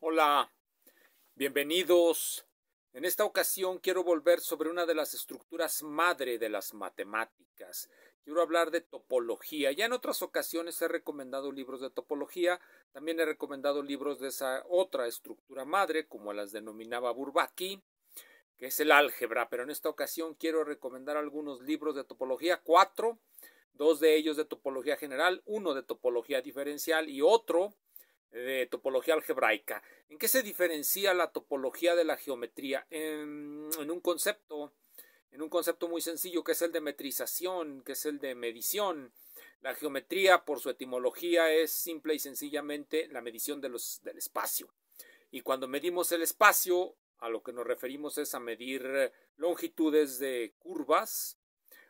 Hola, bienvenidos. En esta ocasión quiero volver sobre una de las estructuras madre de las matemáticas. Quiero hablar de topología. Ya en otras ocasiones he recomendado libros de topología, también he recomendado libros de esa otra estructura madre, como las denominaba Bourbaki, que es el álgebra, pero en esta ocasión quiero recomendar algunos libros de topología, cuatro, dos de ellos de topología general, uno de topología diferencial y otro de topología algebraica. ¿En qué se diferencia la topología de la geometría? En, un concepto, en un concepto muy sencillo que es el de metrización, que es el de medición. La geometría, por su etimología, es simple y sencillamente la medición de los, del espacio. Y cuando medimos el espacio, a lo que nos referimos es a medir longitudes de curvas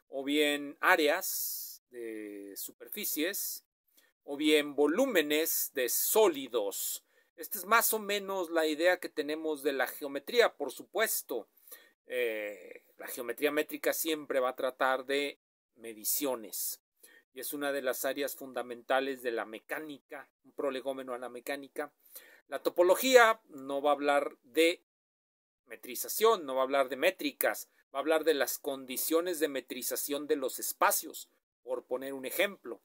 o bien áreas de superficies o bien volúmenes de sólidos. Esta es más o menos la idea que tenemos de la geometría, por supuesto. Eh, la geometría métrica siempre va a tratar de mediciones y es una de las áreas fundamentales de la mecánica, un prolegómeno a la mecánica. La topología no va a hablar de metrización, no va a hablar de métricas, va a hablar de las condiciones de metrización de los espacios, por poner un ejemplo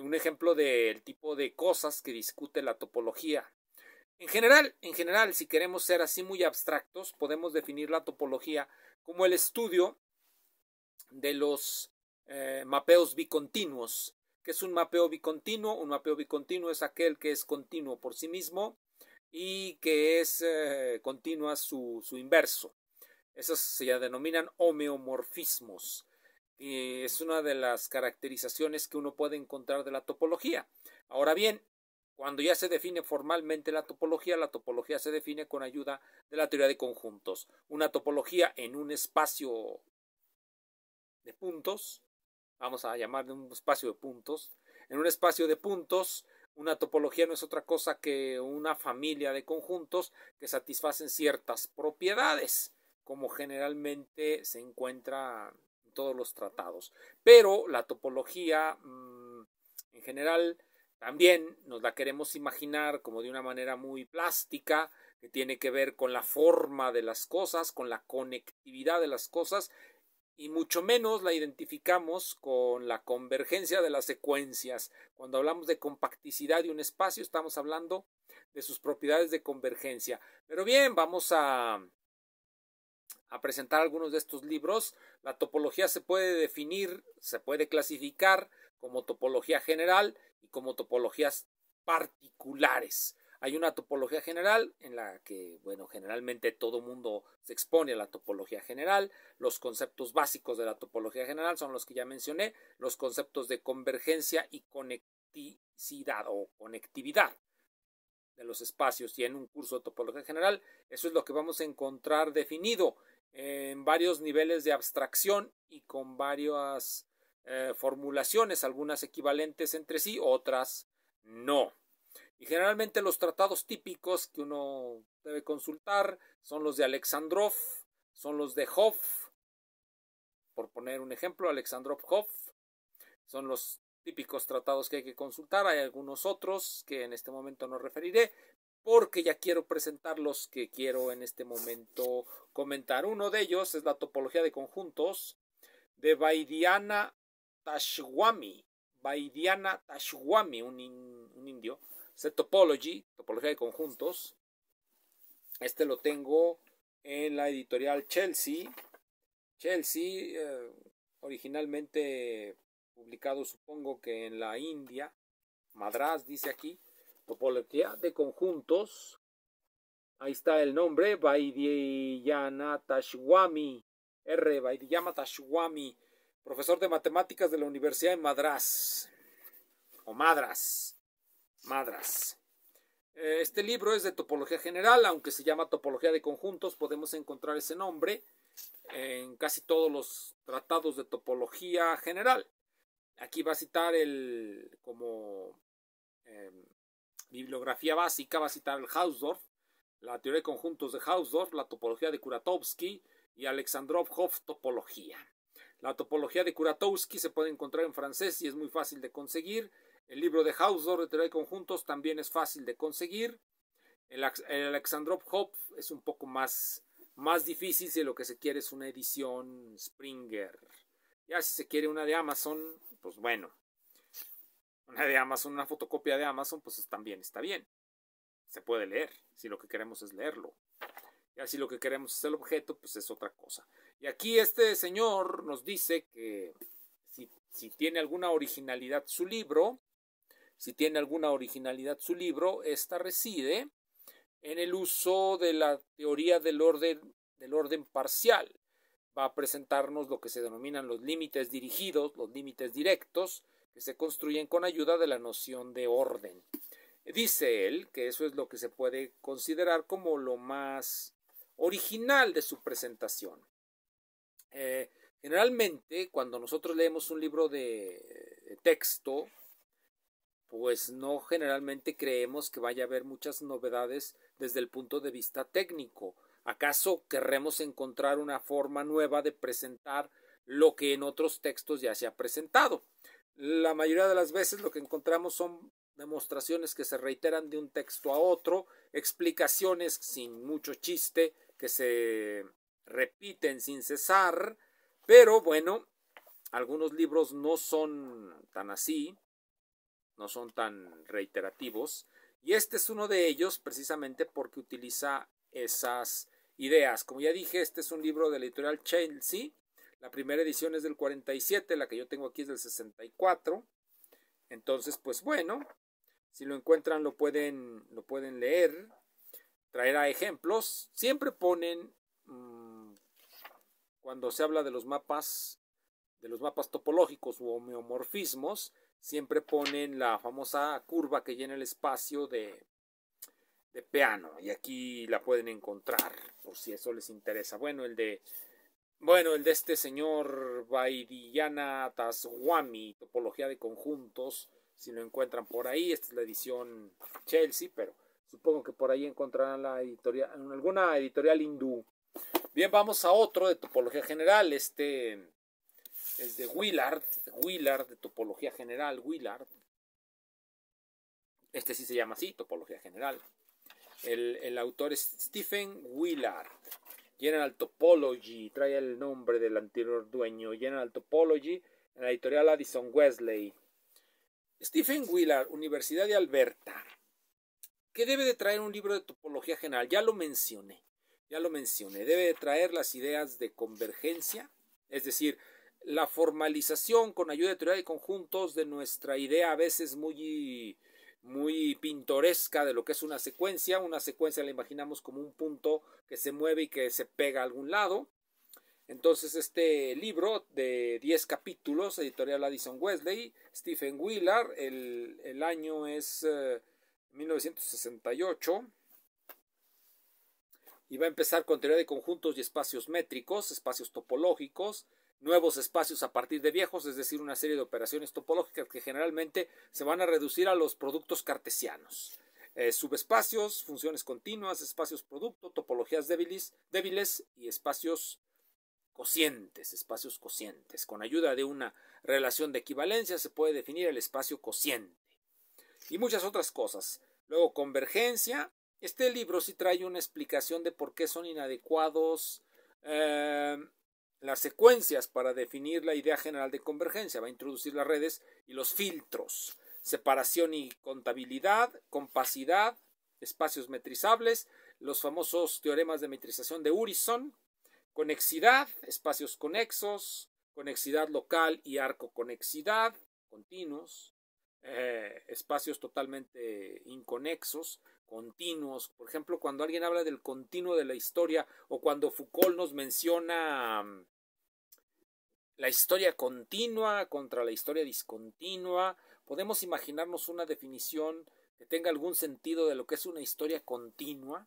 un ejemplo del tipo de cosas que discute la topología. En general, en general, si queremos ser así muy abstractos, podemos definir la topología como el estudio de los eh, mapeos bicontinuos. ¿Qué es un mapeo bicontinuo? Un mapeo bicontinuo es aquel que es continuo por sí mismo y que es eh, continua su, inverso. Esos se denominan homeomorfismos es una de las caracterizaciones que uno puede encontrar de la topología. Ahora bien, cuando ya se define formalmente la topología, la topología se define con ayuda de la teoría de conjuntos. Una topología en un espacio de puntos, vamos a llamar de un espacio de puntos, en un espacio de puntos, una topología no es otra cosa que una familia de conjuntos que satisfacen ciertas propiedades, como generalmente se encuentra todos los tratados. Pero la topología mm, en general también nos la queremos imaginar como de una manera muy plástica, que tiene que ver con la forma de las cosas, con la conectividad de las cosas, y mucho menos la identificamos con la convergencia de las secuencias. Cuando hablamos de compacticidad de un espacio, estamos hablando de sus propiedades de convergencia. Pero bien, vamos a a presentar algunos de estos libros. La topología se puede definir, se puede clasificar como topología general y como topologías particulares. Hay una topología general en la que, bueno, generalmente todo mundo se expone a la topología general. Los conceptos básicos de la topología general son los que ya mencioné, los conceptos de convergencia y conectividad o conectividad de los espacios y en un curso de topología general. Eso es lo que vamos a encontrar definido en varios niveles de abstracción y con varias eh, formulaciones, algunas equivalentes entre sí, otras no. Y generalmente los tratados típicos que uno debe consultar son los de Alexandrov, son los de Hof, por poner un ejemplo, Alexandrov hof son los típicos tratados que hay que consultar, hay algunos otros que en este momento no referiré, porque ya quiero presentar los que quiero en este momento comentar. Uno de ellos es la topología de conjuntos de Baidiana Tashwami. Baidiana Tashwami, un, un indio. Set Topology, topología de conjuntos. Este lo tengo en la editorial Chelsea. Chelsea, eh, originalmente publicado supongo que en la India. Madras dice aquí topología de conjuntos. Ahí está el nombre, Tashwami. R. Tashwami. profesor de matemáticas de la Universidad de Madras, o Madras, Madras. Eh, este libro es de topología general, aunque se llama topología de conjuntos, podemos encontrar ese nombre en casi todos los tratados de topología general. Aquí va a citar el como em, Bibliografía básica va a citar el Hausdorff, la teoría de conjuntos de Hausdorff, la topología de Kuratowski y Alexandrov-Hoff topología. La topología de Kuratowski se puede encontrar en francés y es muy fácil de conseguir. El libro de Hausdorff de teoría de conjuntos también es fácil de conseguir. El, Alexandrov-Hoff es un poco más, más difícil si lo que se quiere es una edición Springer. Ya si se quiere una de Amazon, pues bueno, una de Amazon, una fotocopia de Amazon, pues también está bien. Se puede leer, si lo que queremos es leerlo. Ya si lo que queremos es el objeto, pues es otra cosa. Y aquí este señor nos dice que si, si tiene alguna originalidad su libro, si tiene alguna originalidad su libro, esta reside en el uso de la teoría del orden, del orden parcial. Va a presentarnos lo que se denominan los límites dirigidos, los límites directos, que se construyen con ayuda de la noción de orden. Dice él que eso es lo que se puede considerar como lo más original de su presentación. Eh, generalmente, cuando nosotros leemos un libro de, de texto, pues no generalmente creemos que vaya a haber muchas novedades desde el punto de vista técnico. ¿Acaso querremos encontrar una forma nueva de presentar lo que en otros textos ya se ha presentado? La mayoría de las veces lo que encontramos son demostraciones que se reiteran de un texto a otro, explicaciones sin mucho chiste, que se repiten sin cesar, pero bueno, algunos libros no son tan así, no son tan reiterativos, y este es uno de ellos precisamente porque utiliza esas ideas. Como ya dije, este es un libro de editorial Chelsea, la primera edición es del 47, la que yo tengo aquí es del 64. Entonces, pues bueno, si lo encuentran lo pueden, lo pueden leer, traerá ejemplos. Siempre ponen, mm, cuando se habla de los mapas, de los mapas topológicos u homeomorfismos, siempre ponen la famosa curva que llena el espacio de, de Y aquí la pueden encontrar, por si eso les interesa. Bueno, el de bueno, el de este señor Vairiyana Taswami, Topología de Conjuntos, si lo encuentran por ahí, esta es la edición Chelsea, pero supongo que por ahí encontrarán la editorial, alguna editorial hindú. Bien, vamos a otro de Topología General, este es de Willard, Willard de Topología General, Willard. Este sí se llama así, Topología General. el autor es Stephen Willard. General Topology, trae el nombre del anterior dueño, General Topology, en la editorial Addison Wesley. Stephen Wheeler, Universidad de Alberta. ¿Qué debe de traer un libro de topología general? Ya lo mencioné, ya lo mencioné. Debe de traer las ideas de convergencia, es decir, la formalización con ayuda de teoría de conjuntos de nuestra idea a veces muy muy pintoresca de lo que es una secuencia. Una secuencia la imaginamos como un punto que se mueve y que se pega a algún lado. Entonces este libro de 10 capítulos, editorial Addison Wesley, Stephen Wheeler, el, año es 1968 eh, y va a empezar con teoría de conjuntos y espacios métricos, espacios topológicos, nuevos espacios a partir de viejos, es decir, una serie de operaciones topológicas que generalmente se van a reducir a los productos cartesianos. Eh, subespacios, funciones continuas, espacios producto, topologías débiles, débiles y espacios cocientes, espacios cocientes. Con ayuda de una relación de equivalencia se puede definir el espacio cociente. Y muchas otras cosas. Luego, convergencia. Este libro sí trae una explicación de por qué son inadecuados eh, las secuencias para definir la idea general de convergencia. Va a introducir las redes y los filtros. Separación y contabilidad, compacidad, espacios metrizables, los famosos teoremas de metrización de Urison, conexidad, espacios conexos, conexidad local y arco conexidad, continuos, eh, espacios totalmente inconexos, continuos. Por ejemplo, cuando alguien habla del continuo de la historia o cuando Foucault nos menciona mm, la historia continua contra la historia discontinua. Podemos imaginarnos una definición que tenga algún sentido de lo que es una historia continua,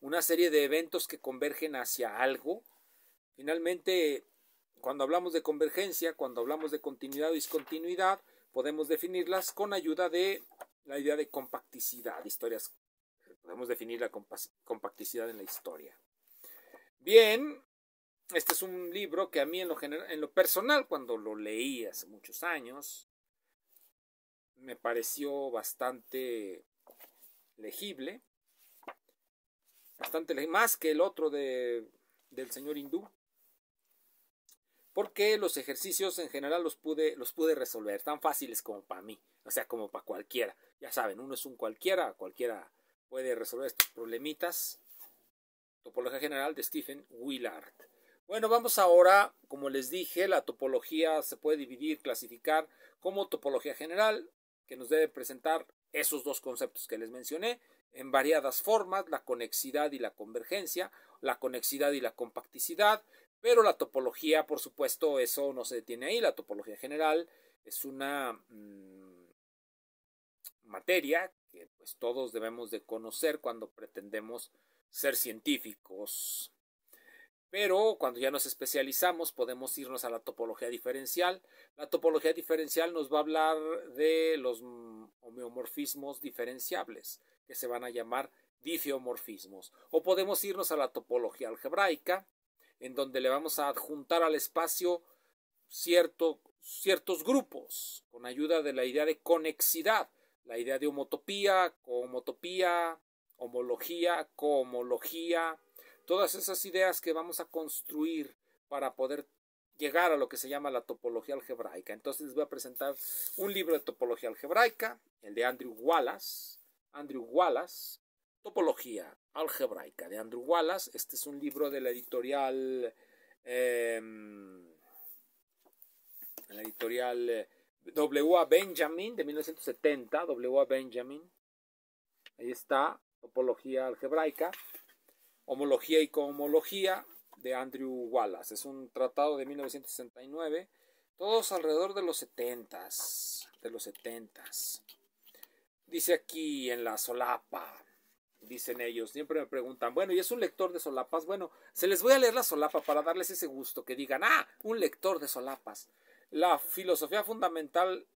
una serie de eventos que convergen hacia algo. Finalmente, cuando hablamos de convergencia, cuando hablamos de continuidad o discontinuidad, podemos definirlas con ayuda de la idea de compacticidad, historias. Podemos definir la compacticidad en la historia. Bien, este es un libro que a mí en lo, en lo personal, cuando lo leí hace muchos años, me pareció bastante legible, bastante más que el otro de, del señor hindú, porque los ejercicios en general los pude, los pude resolver, tan fáciles como para mí, o sea, como para cualquiera. Ya saben, uno es un cualquiera, cualquiera puede resolver estos problemitas. Topología general de Stephen Willard. Bueno, vamos ahora, como les dije, la topología se puede dividir, clasificar como topología general, que nos debe presentar esos dos conceptos que les mencioné, en variadas formas, la conexidad y la convergencia, la conexidad y la compacticidad, pero la topología, por supuesto, eso no se detiene ahí, la topología general es una mm, materia que pues todos debemos de conocer cuando pretendemos ser científicos. Pero cuando ya nos especializamos podemos irnos a la topología diferencial. La topología diferencial nos va a hablar de los mm, homeomorfismos diferenciables, que se van a llamar difeomorfismos. O podemos irnos a la topología algebraica, en donde le vamos a adjuntar al espacio ciertos grupos, con ayuda de la idea de conexidad, la idea de homotopía, cohomotopía, homología, cohomología, todas esas ideas que vamos a construir para poder llegar a lo que se llama la topología algebraica. Entonces les voy a presentar un libro de topología algebraica, el de Andrew Wallace. Andrew Wallace, Topología algebraica de Andrew Wallace. Este es un libro de la editorial... Em, la editorial W.A. Benjamin de 1970, W.A. Benjamin. Ahí está, topología algebraica. Homología y cohomología de Andrew Wallace. Es un tratado de 1969. Todos alrededor de los 70 De los 70 Dice aquí en la solapa. Dicen ellos, siempre me preguntan, bueno, ¿y es un lector de solapas? Bueno, se les voy a leer la solapa para darles ese gusto, que digan, ah, un lector de solapas. La filosofía fundamental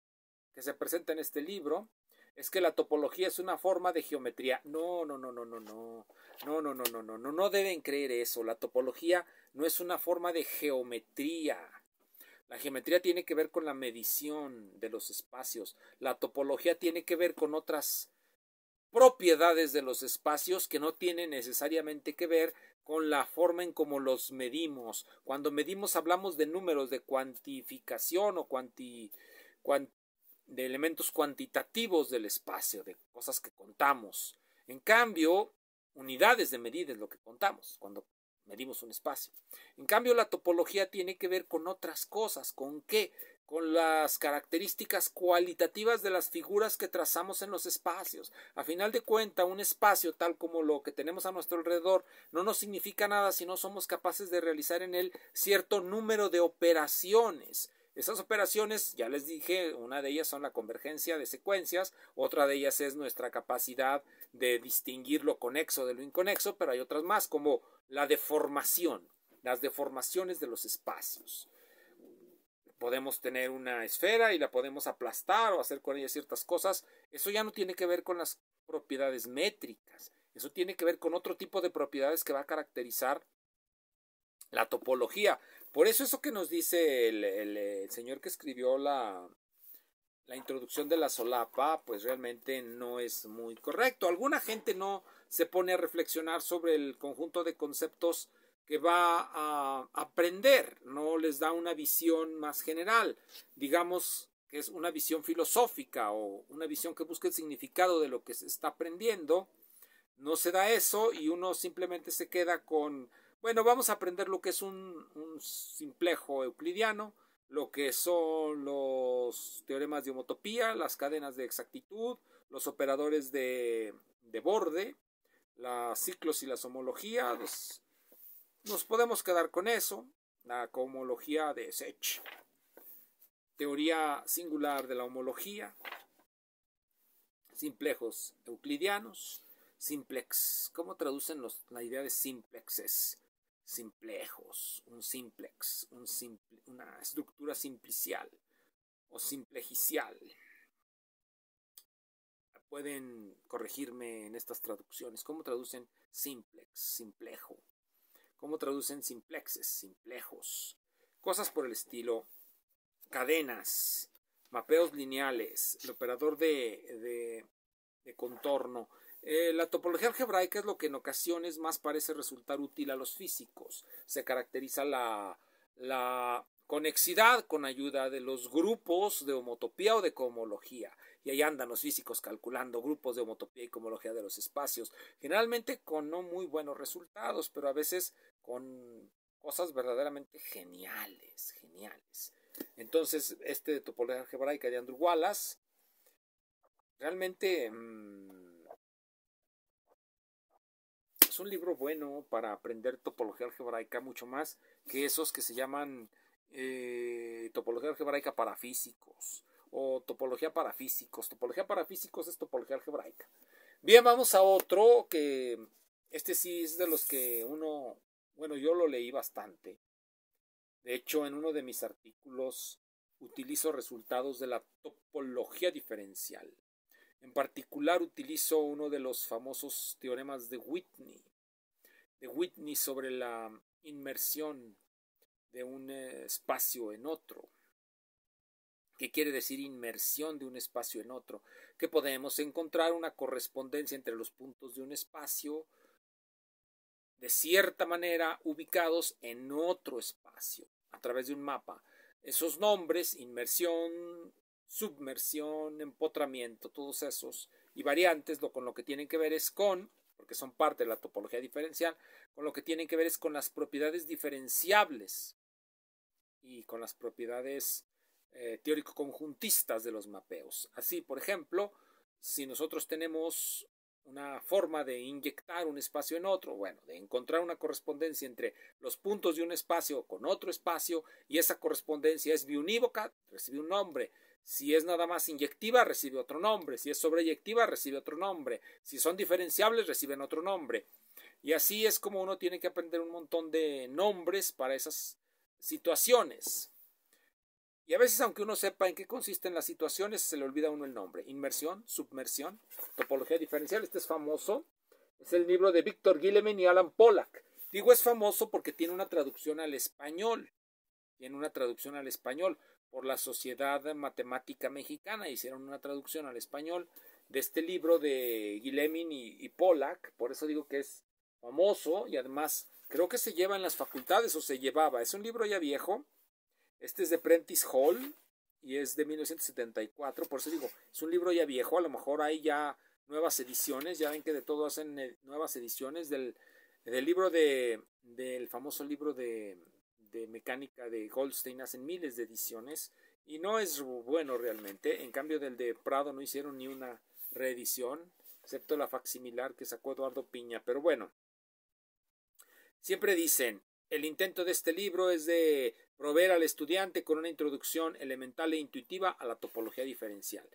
que se presenta en este libro es que la topología es una forma de geometría. No, no, no, no, no, no. No, no, no, no, no, no, no deben creer eso. La topología no es una forma de geometría. La geometría tiene que ver con la medición de los espacios. La topología tiene que ver con otras propiedades de los espacios que no tienen necesariamente que ver con la forma en cómo los medimos. Cuando medimos hablamos de números, de cuantificación o cuanti, de elementos cuantitativos del espacio, de cosas que contamos. En cambio, unidades de medida es lo que contamos cuando medimos un espacio. En cambio, la topología tiene que ver con otras cosas, ¿con qué? Con las características cualitativas de las figuras que trazamos en los espacios. A final de cuenta, un espacio tal como lo que tenemos a nuestro alrededor no nos significa nada si no somos capaces de realizar en él cierto número de operaciones esas operaciones, ya les dije, una de ellas son la convergencia de secuencias, otra de ellas es nuestra capacidad de distinguir lo conexo de lo inconexo, pero hay otras más como la deformación, las deformaciones de los espacios. Podemos tener una esfera y la podemos aplastar o hacer con ella ciertas cosas. Eso ya no tiene que ver con las propiedades métricas. Eso tiene que ver con otro tipo de propiedades que va a caracterizar la topología. Por eso eso que nos dice el, señor que escribió la, la introducción de la solapa, pues realmente no es muy correcto. Alguna gente no se pone a reflexionar sobre el conjunto de conceptos que va a aprender, no les da una visión más general, digamos que es una visión filosófica o una visión que busque el significado de lo que se está aprendiendo, no se da eso y uno simplemente se queda con bueno, vamos a aprender lo que es un, simplejo euclidiano, lo que son los teoremas de homotopía, las cadenas de exactitud, los operadores de, de borde, los ciclos y las homologías. nos podemos quedar con eso, la homología de Sech, teoría singular de la homología, simplejos euclidianos, simplex. ¿Cómo traducen los, la idea de simplexes? simplejos, un simplex, una estructura simplicial o simplejicial. Pueden corregirme en estas traducciones. ¿Cómo traducen simplex, simplejo? ¿Cómo traducen simplexes, simplejos? Cosas por el estilo, cadenas, mapeos lineales, el operador de, de, de contorno. Eh, la topología algebraica es lo que en ocasiones más parece resultar útil a los físicos. Se caracteriza la, conexidad con ayuda de los grupos de homotopía o de cohomología. Y ahí andan los físicos calculando grupos de homotopía y cohomología de los espacios, generalmente con no muy buenos resultados, pero a veces con cosas verdaderamente geniales, geniales. Entonces, este de topología algebraica de Andrew Wallace realmente mm, un libro bueno para aprender topología algebraica, mucho más que esos que se llaman eh, topología algebraica para físicos o topología para físicos. Topología para físicos es topología algebraica. Bien, vamos a otro que este sí es de los que uno, bueno, yo lo leí bastante. De hecho, en uno de mis artículos utilizo resultados de la topología diferencial. En particular utilizo uno de los famosos teoremas de Whitney, de Whitney sobre la inmersión de un eh, espacio en otro. ¿Qué quiere decir inmersión de un espacio en otro? Que podemos encontrar una correspondencia entre los puntos de un espacio, de cierta manera, ubicados en otro espacio, a través de un mapa. Esos nombres, inmersión, submersión, empotramiento, todos esos y variantes, lo con lo que tienen que ver es con, porque son parte de la topología diferencial, con lo que tienen que ver es con las propiedades diferenciables y con las propiedades eh, teórico-conjuntistas de los mapeos. Así, por ejemplo, si nosotros tenemos una forma de inyectar un espacio en otro, bueno, de encontrar una correspondencia entre los puntos de un espacio con otro espacio y esa correspondencia es biunívoca, recibe un nombre si es nada más inyectiva, recibe otro nombre. Si es sobreyectiva, recibe otro nombre. Si son diferenciables, reciben otro nombre. Y así es como uno tiene que aprender un montón de nombres para esas situaciones. Y a veces, aunque uno sepa en qué consisten las situaciones, se le olvida a uno el nombre. Inmersión, submersión, topología diferencial. Este es famoso. Es el libro de Víctor Guillemin y Alan Pollack. Digo es famoso porque tiene una traducción al español. Tiene una traducción al español por la Sociedad Matemática Mexicana. Hicieron una traducción al español de este libro de Guillemin y, Polak. Pollack, por eso digo que es famoso y además creo que se lleva en las facultades o se llevaba. Es un libro ya viejo. Este es de Prentice Hall y es de 1974, por eso digo, es un libro ya viejo, a lo mejor hay ya nuevas ediciones, ya ven que de todo hacen eh, nuevas ediciones del, del libro de, del famoso libro de de mecánica de Goldstein hacen miles de ediciones y no es bueno realmente. En cambio del de Prado no hicieron ni una reedición, excepto la facsimilar que sacó Eduardo Piña. Pero bueno, siempre dicen, el intento de este libro es de proveer al estudiante con una introducción elemental e intuitiva a la topología diferencial.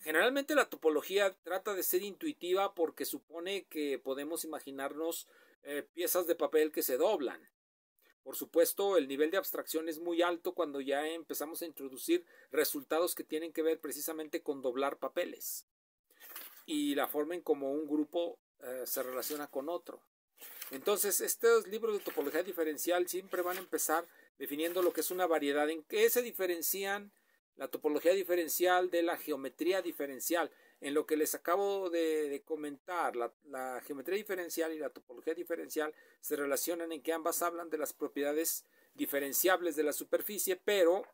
Generalmente la topología trata de ser intuitiva porque supone que podemos imaginarnos eh, piezas de papel que se doblan. Por supuesto, el nivel de abstracción es muy alto cuando ya empezamos a introducir resultados que tienen que ver precisamente con doblar papeles y la forma en cómo un grupo eh, se relaciona con otro. Entonces, estos libros de topología diferencial siempre van a empezar definiendo lo que es una variedad, en qué se diferencian la topología diferencial de la geometría diferencial. En lo que les acabo de, comentar, la, geometría diferencial y la topología diferencial se relacionan en que ambas hablan de las propiedades diferenciables de la superficie, pero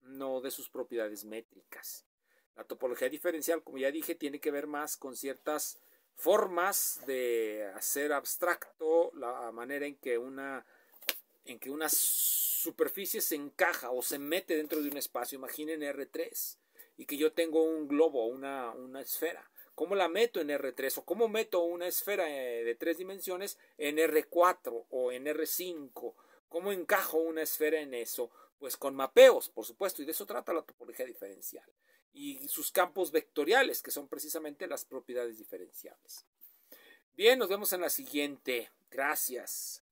no de sus propiedades métricas. La topología diferencial, como ya dije, tiene que ver más con ciertas formas de hacer abstracto la manera en que una, en que una superficie se encaja o se mete dentro de un espacio. Imaginen R3 y que yo tengo un globo, una, una esfera. ¿Cómo la meto en R3 o cómo meto una esfera eh, de tres dimensiones en R4 o en R5? ¿Cómo encajo una esfera en eso? Pues con mapeos, por supuesto, y de eso trata la topología diferencial y sus campos vectoriales, que son precisamente las propiedades diferenciales. Bien, nos vemos en la siguiente. Gracias.